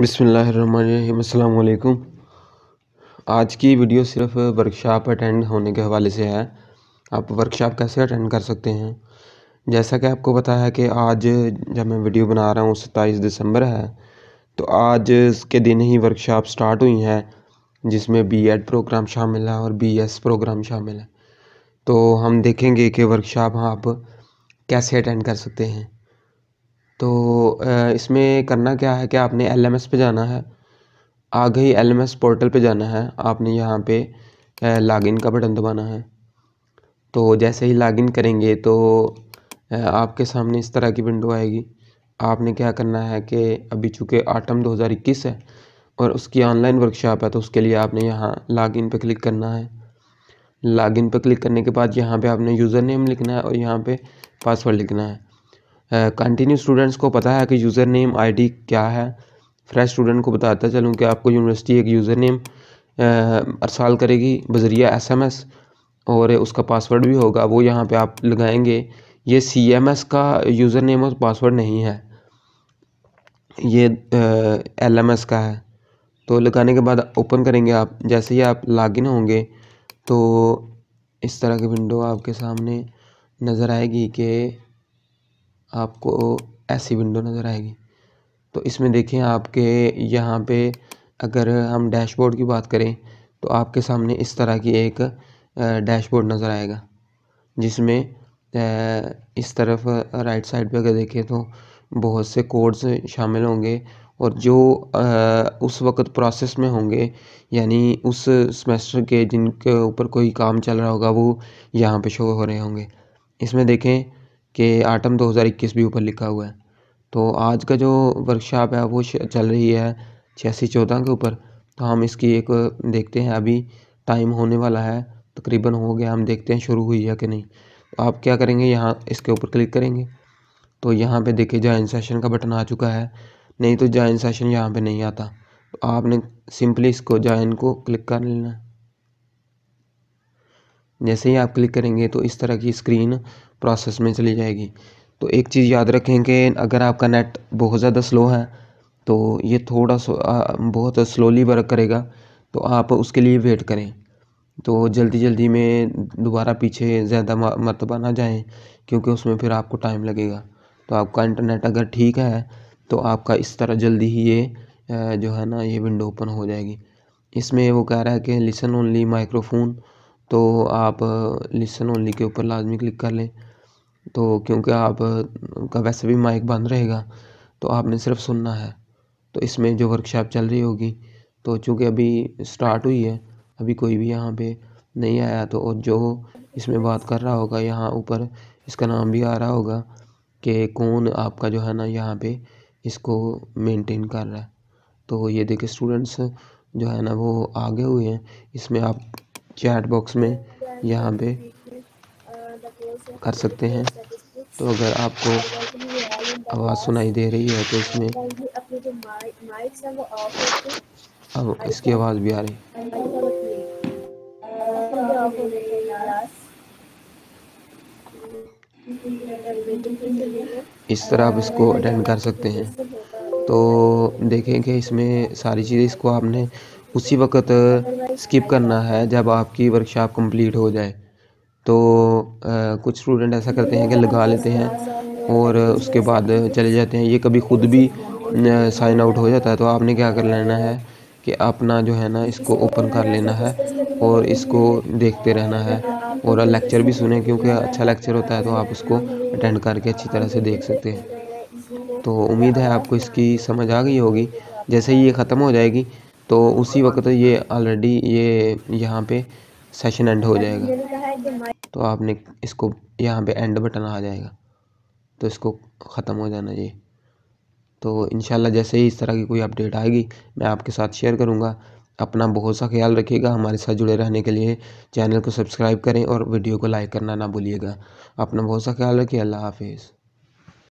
अल्लाम आज की वीडियो सिर्फ वर्कशॉप अटेंड होने के हवाले से है आप वर्कशॉप कैसे अटेंड कर सकते हैं जैसा कि आपको पता है कि आज जब मैं वीडियो बना रहा हूँ सत्ताईस दिसंबर है तो आज के दिन ही वर्कशॉप स्टार्ट हुई है जिसमें बीएड e प्रोग्राम शामिल है और बीएस e प्रोग्राम शामिल है तो हम देखेंगे कि वर्कशॉप आप कैसे अटेंड कर सकते हैं तो इसमें करना क्या है कि आपने एल एम एस पे जाना है आगे ही एल एम एस पोर्टल पर जाना है आपने यहाँ पे लॉगिन का बटन दबाना है तो जैसे ही लॉगिन करेंगे तो आपके सामने इस तरह की विंडो आएगी आपने क्या करना है कि अभी चूँकि आटम 2021 है और उसकी ऑनलाइन वर्कशॉप है तो उसके लिए आपने यहाँ लॉगिन पे क्लिक करना है लॉगिन पे क्लिक करने के बाद यहाँ पे आपने यूज़र नेम लिखना है और यहाँ पे पासवर्ड लिखना है कंटिन्यू स्टूडेंट्स को पता है कि यूज़र नेम आईडी क्या है फ्रेश स्टूडेंट को बताता चलूँ कि आपको यूनिवर्सिटी एक यूज़र नेम अरसाल करेगी बजरिया एसएमएस और उसका पासवर्ड भी होगा वो यहाँ पे आप लगाएंगे ये सीएमएस का यूज़र नेम और पासवर्ड नहीं है ये एलएमएस का है तो लगाने के बाद ओपन करेंगे आप जैसे ही आप लॉगिन होंगे तो इस तरह की विंडो आपके सामने नज़र आएगी कि आपको ऐसी विंडो नज़र आएगी तो इसमें देखें आपके यहाँ पे अगर हम डैशबोर्ड की बात करें तो आपके सामने इस तरह की एक डैशबोर्ड नज़र आएगा जिसमें इस तरफ राइट साइड पे अगर देखें तो बहुत से कोड्स शामिल होंगे और जो उस वक्त प्रोसेस में होंगे यानी उस सेमेस्टर के जिनके ऊपर कोई काम चल रहा होगा वो यहाँ पे शो हो रहे होंगे इसमें देखें के आटम दो हज़ार इक्कीस भी ऊपर लिखा हुआ है तो आज का जो वर्कशॉप है वो चल रही है छियासी चौदह के ऊपर तो हम इसकी एक देखते हैं अभी टाइम होने वाला है तकरीबन हो गया हम देखते हैं शुरू हुई है कि नहीं तो आप क्या करेंगे यहाँ इसके ऊपर क्लिक करेंगे तो यहाँ पे देखिए जॉइन सेशन का बटन आ चुका है नहीं तो जॉइन सेशन यहाँ पे नहीं आता तो आपने सिंपली इसको जॉइन को क्लिक कर लेना है जैसे ही आप क्लिक करेंगे तो इस तरह की स्क्रीन प्रोसेस में चली जाएगी तो एक चीज़ याद रखें कि अगर आपका नेट बहुत ज़्यादा स्लो है तो ये थोड़ा आ, बहुत स्लोली वर्क करेगा तो आप उसके लिए वेट करें तो जल्दी जल्दी में दोबारा पीछे ज़्यादा मरतबा ना जाएं क्योंकि उसमें फिर आपको टाइम लगेगा तो आपका इंटरनेट अगर ठीक है तो आपका इस तरह जल्दी ही ये जो है ना ये विंडो ओपन हो जाएगी इसमें वो कह रहा है कि लिसन ओनली माइक्रोफोन तो आप लिसन ओनली के ऊपर लाजमी क्लिक कर लें तो क्योंकि आप का वैसे भी माइक बंद रहेगा तो आपने सिर्फ सुनना है तो इसमें जो वर्कशॉप चल रही होगी तो चूँकि अभी स्टार्ट हुई है अभी कोई भी यहाँ पे नहीं आया तो और जो इसमें बात कर रहा होगा यहाँ ऊपर इसका नाम भी आ रहा होगा कि कौन आपका जो है ना यहाँ पे इसको मेंटेन कर रहा है तो ये देखिए स्टूडेंट्स जो है ना वो आगे हुए हैं इसमें आप चैट बॉक्स में यहाँ पे कर सकते हैं तो अगर आपको आवाज़ सुनाई दे रही है तो इसमें अब इसकी आवाज़ भी आ रही इस तरह आप इसको अटेंड कर सकते हैं तो देखेंगे इसमें सारी चीज़ें इसको आपने उसी वक्त स्किप करना है जब आपकी वर्कशॉप कंप्लीट हो जाए तो आ, कुछ स्टूडेंट ऐसा करते हैं कि लगा लेते हैं और उसके बाद चले जाते हैं ये कभी ख़ुद भी साइन आउट हो जाता है तो आपने क्या कर लेना है कि अपना जो है ना इसको ओपन कर लेना है और इसको देखते रहना है और लेक्चर भी सुने क्योंकि अच्छा लेक्चर होता है तो आप उसको अटेंड करके अच्छी तरह से देख सकते हैं तो उम्मीद है आपको इसकी समझ आ गई होगी जैसे ही ये ख़त्म हो जाएगी तो उसी वक्त तो ये ऑलरेडी ये यहाँ पे सेशन एंड हो जाएगा तो आपने इसको यहाँ पे एंड बटन आ जाएगा तो इसको ख़त्म हो जाना चाहिए तो इन जैसे ही इस तरह की कोई अपडेट आएगी मैं आपके साथ शेयर करूँगा अपना बहुत सा ख्याल रखिएगा हमारे साथ जुड़े रहने के लिए चैनल को सब्सक्राइब करें और वीडियो को लाइक करना ना भूलिएगा अपना बहुत सा ख्याल रखिए अल्लाह हाफिज़